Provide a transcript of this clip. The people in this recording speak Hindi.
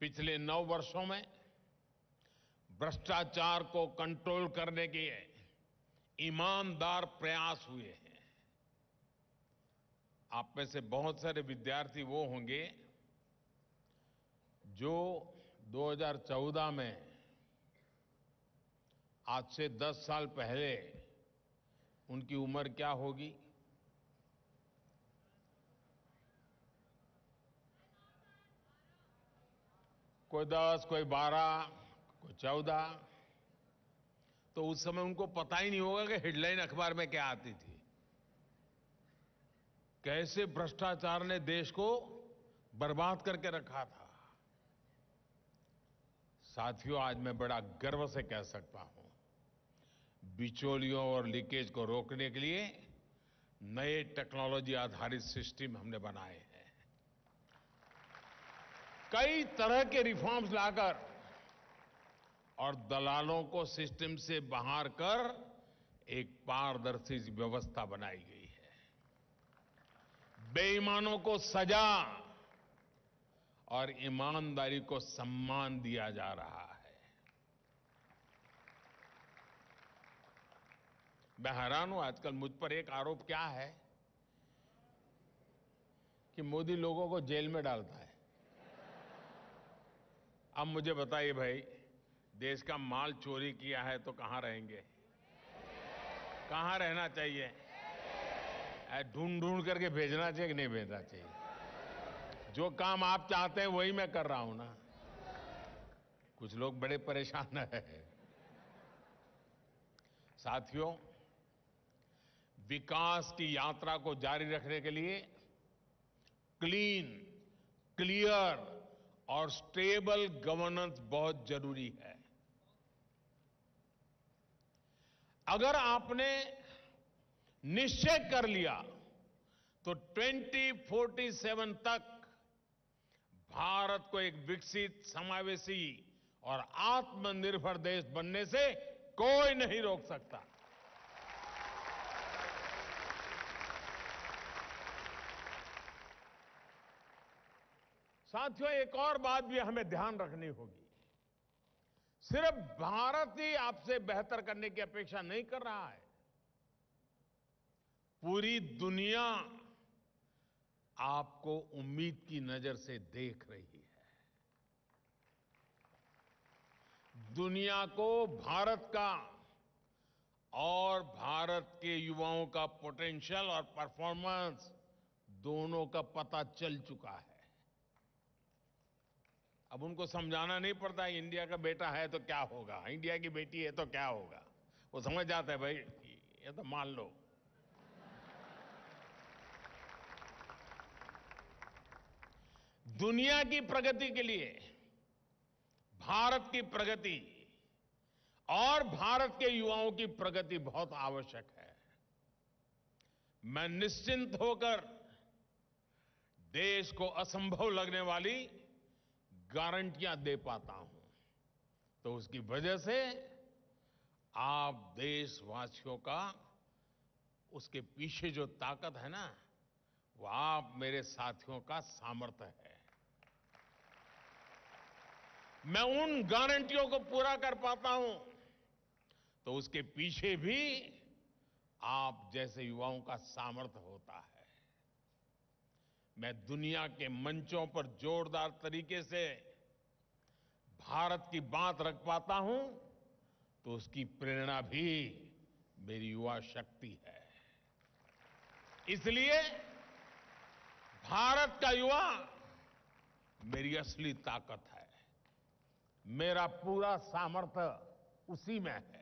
पिछले नौ वर्षों में भ्रष्टाचार को कंट्रोल करने के ईमानदार प्रयास हुए हैं आप में से बहुत सारे विद्यार्थी वो होंगे जो 2014 में आज से 10 साल पहले उनकी उम्र क्या होगी कोई दस कोई बारह कोई चौदह तो उस समय उनको पता ही नहीं होगा कि हेडलाइन अखबार में क्या आती थी कैसे भ्रष्टाचार ने देश को बर्बाद करके रखा था साथियों आज मैं बड़ा गर्व से कह सकता हूं बिचौलियों और लीकेज को रोकने के लिए नए टेक्नोलॉजी आधारित सिस्टम हमने बनाए कई तरह के रिफॉर्म्स लाकर और दलालों को सिस्टम से बाहर कर एक पारदर्शी व्यवस्था बनाई गई है बेईमानों को सजा और ईमानदारी को सम्मान दिया जा रहा है मैं हैरान हूं आजकल मुझ पर एक आरोप क्या है कि मोदी लोगों को जेल में डालता है अब मुझे बताइए भाई देश का माल चोरी किया है तो कहाँ रहेंगे कहाँ रहना चाहिए ढूंढ ढूंढ करके भेजना चाहिए कि नहीं भेजना चाहिए जो काम आप चाहते हैं वही मैं कर रहा हूं ना कुछ लोग बड़े परेशान हैं साथियों विकास की यात्रा को जारी रखने के लिए क्लीन क्लियर और स्टेबल गवर्नेंस बहुत जरूरी है अगर आपने निश्चय कर लिया तो 2047 तक भारत को एक विकसित समावेशी और आत्मनिर्भर देश बनने से कोई नहीं रोक सकता साथियों एक और बात भी हमें ध्यान रखनी होगी सिर्फ भारत ही आपसे बेहतर करने की अपेक्षा नहीं कर रहा है पूरी दुनिया आपको उम्मीद की नजर से देख रही है दुनिया को भारत का और भारत के युवाओं का पोटेंशियल और परफॉर्मेंस दोनों का पता चल चुका है अब उनको समझाना नहीं पड़ता इंडिया का बेटा है तो क्या होगा इंडिया की बेटी है तो क्या होगा वो समझ जाता है भाई ये तो मान लो दुनिया की प्रगति के लिए भारत की प्रगति और भारत के युवाओं की प्रगति बहुत आवश्यक है मैं निश्चिंत होकर देश को असंभव लगने वाली गारंटियां दे पाता हूं तो उसकी वजह से आप देशवासियों का उसके पीछे जो ताकत है ना वो आप मेरे साथियों का सामर्थ्य है मैं उन गारंटियों को पूरा कर पाता हूं तो उसके पीछे भी आप जैसे युवाओं का सामर्थ्य होता है मैं दुनिया के मंचों पर जोरदार तरीके से भारत की बात रख पाता हूं तो उसकी प्रेरणा भी मेरी युवा शक्ति है इसलिए भारत का युवा मेरी असली ताकत है मेरा पूरा सामर्थ्य उसी में है